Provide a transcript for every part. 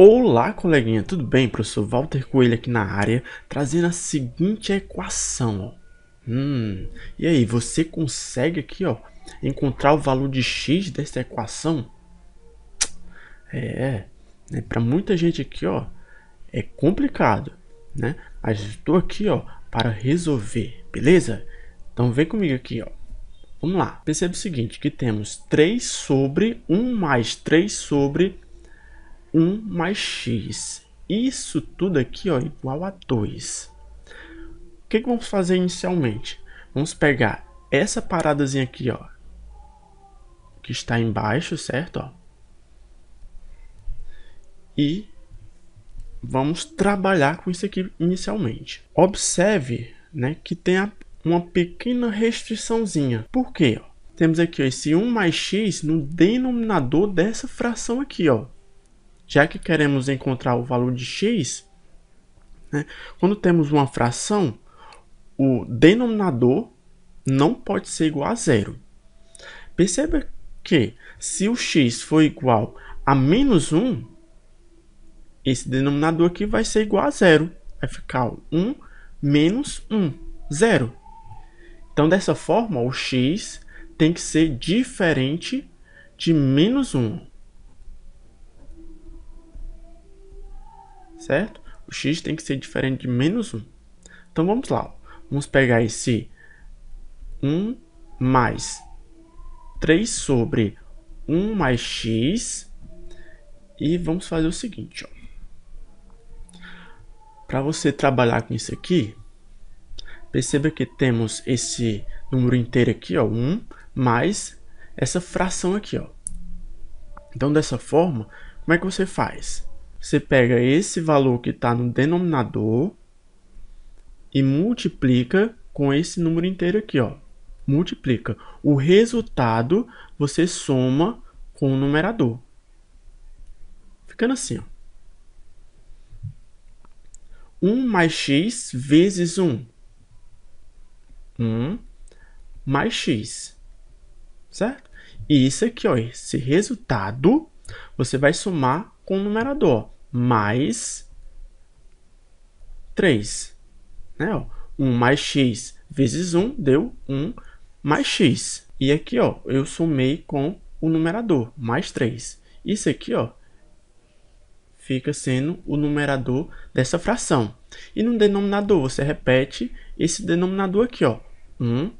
Olá, coleguinha, tudo bem? Professor Walter Coelho aqui na área, trazendo a seguinte equação. Ó. Hum, e aí, você consegue aqui ó, encontrar o valor de x dessa equação? É, né, para muita gente aqui ó, é complicado, né? Mas estou aqui ó, para resolver, beleza? Então vem comigo aqui, ó. Vamos lá. Perceba o seguinte, que temos 3 sobre 1 mais 3 sobre 1 mais x. Isso tudo aqui ó, é igual a 2. O que, que vamos fazer inicialmente? Vamos pegar essa paradazinha aqui, ó, que está embaixo, certo? Ó, e vamos trabalhar com isso aqui inicialmente. Observe né, que tem uma pequena restriçãozinha. Por quê? Temos aqui ó, esse 1 mais x no denominador dessa fração aqui. Ó já que queremos encontrar o valor de x, né, quando temos uma fração, o denominador não pode ser igual a zero. Perceba que se o x for igual a menos 1, esse denominador aqui vai ser igual a zero. Vai ficar 1 menos 1, zero. Então, dessa forma, o x tem que ser diferente de menos 1. certo? O x tem que ser diferente de menos 1. Então vamos lá. Vamos pegar esse 1 mais 3 sobre 1 mais x. E vamos fazer o seguinte. Para você trabalhar com isso aqui, perceba que temos esse número inteiro aqui, ó, 1, mais essa fração aqui. Ó. Então, dessa forma, como é que você faz? Você pega esse valor que está no denominador e multiplica com esse número inteiro aqui, ó. Multiplica. O resultado você soma com o numerador. Ficando assim, ó. 1 mais x vezes 1. 1 mais x. Certo? E isso aqui, ó, esse resultado, você vai somar com o numerador, mais 3. Né? 1 mais x vezes 1 deu 1 mais x. E aqui ó, eu somei com o numerador, mais 3. Isso aqui ó, fica sendo o numerador dessa fração. E no denominador você repete esse denominador aqui, ó, 1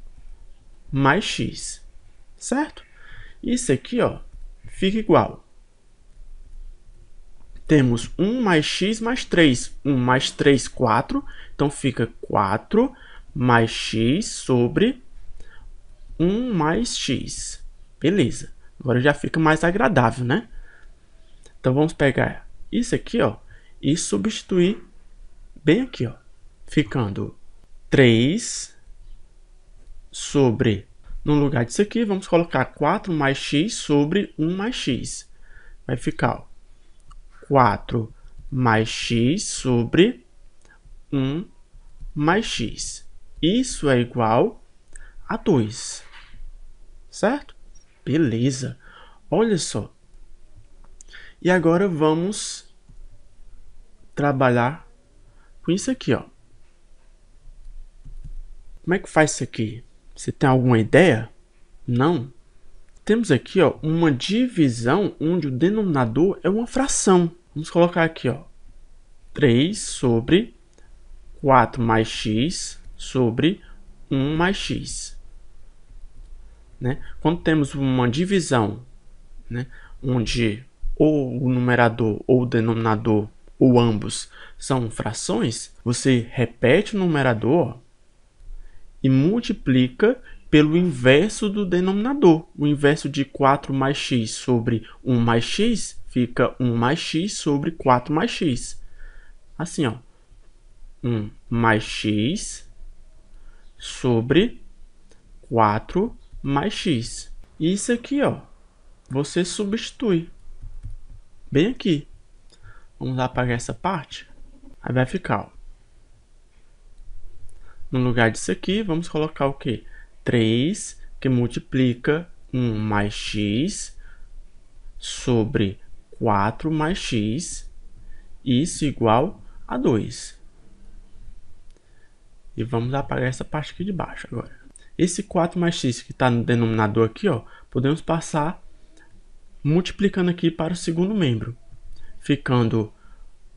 mais x, certo? Isso aqui ó, fica igual temos 1 mais x mais 3. 1 mais 3, 4. Então, fica 4 mais x sobre 1 mais x. Beleza. Agora já fica mais agradável, né? Então, vamos pegar isso aqui, ó, e substituir bem aqui, ó. Ficando 3 sobre... No lugar disso aqui, vamos colocar 4 mais x sobre 1 mais x. Vai ficar, ó, 4 mais x sobre 1 mais x. Isso é igual a 2, certo? Beleza, olha só. E agora vamos trabalhar com isso aqui, ó. Como é que faz isso aqui? Você tem alguma ideia? Não? temos aqui ó, uma divisão onde o denominador é uma fração. Vamos colocar aqui ó, 3 sobre 4 mais x sobre 1 mais x. Né? Quando temos uma divisão né, onde ou o numerador ou o denominador ou ambos são frações, você repete o numerador e multiplica pelo inverso do denominador. O inverso de 4 mais x sobre 1 mais x fica 1 mais x sobre 4 mais x. Assim, ó. 1 mais x sobre 4 mais x. Isso aqui, ó, você substitui bem aqui. Vamos apagar essa parte. Aí vai ficar, ó. No lugar disso aqui, vamos colocar o quê? 3 que multiplica 1 mais x sobre 4 mais x, isso igual a 2. E vamos apagar essa parte aqui de baixo agora. Esse 4 mais x que está no denominador aqui, ó, podemos passar multiplicando aqui para o segundo membro, ficando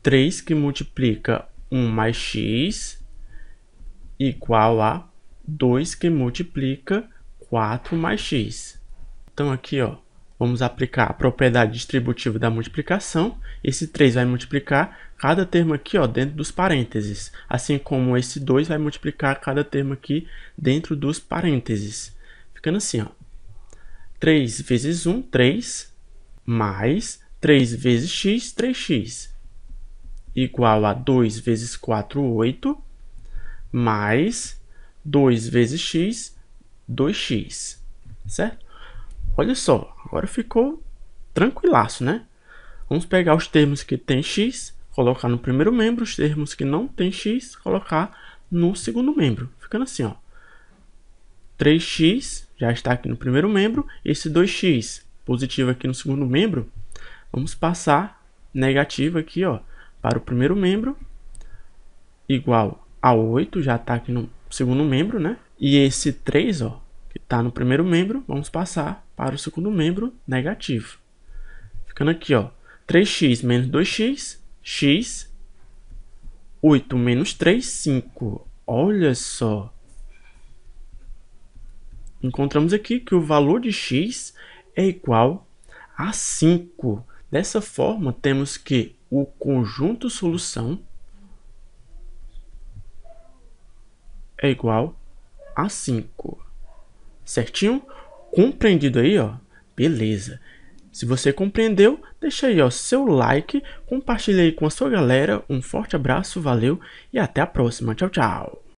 3 que multiplica 1 mais x igual a 2 que multiplica 4 mais x. Então aqui ó, vamos aplicar a propriedade distributiva da multiplicação. Esse 3 vai multiplicar cada termo aqui ó, dentro dos parênteses, assim como esse 2 vai multiplicar cada termo aqui dentro dos parênteses. Ficando assim, ó, 3 vezes 1, 3, mais 3 vezes x, 3x, igual a 2 vezes 4, 8, mais 2 vezes x, 2x, certo? Olha só, agora ficou tranquilaço, né? Vamos pegar os termos que tem x, colocar no primeiro membro, os termos que não tem x, colocar no segundo membro. Ficando assim, ó. 3x já está aqui no primeiro membro, esse 2x positivo aqui no segundo membro, vamos passar negativo aqui, ó, para o primeiro membro, igual a 8, já está aqui no segundo membro, né? E esse 3, ó, que está no primeiro membro, vamos passar para o segundo membro negativo. Ficando aqui, ó, 3x menos 2x, x. 8 menos 3, 5. Olha só. Encontramos aqui que o valor de x é igual a 5. Dessa forma, temos que o conjunto solução é igual a 5. Certinho? Compreendido aí, ó? Beleza. Se você compreendeu, deixa aí o seu like, compartilhe aí com a sua galera. Um forte abraço, valeu e até a próxima. Tchau, tchau.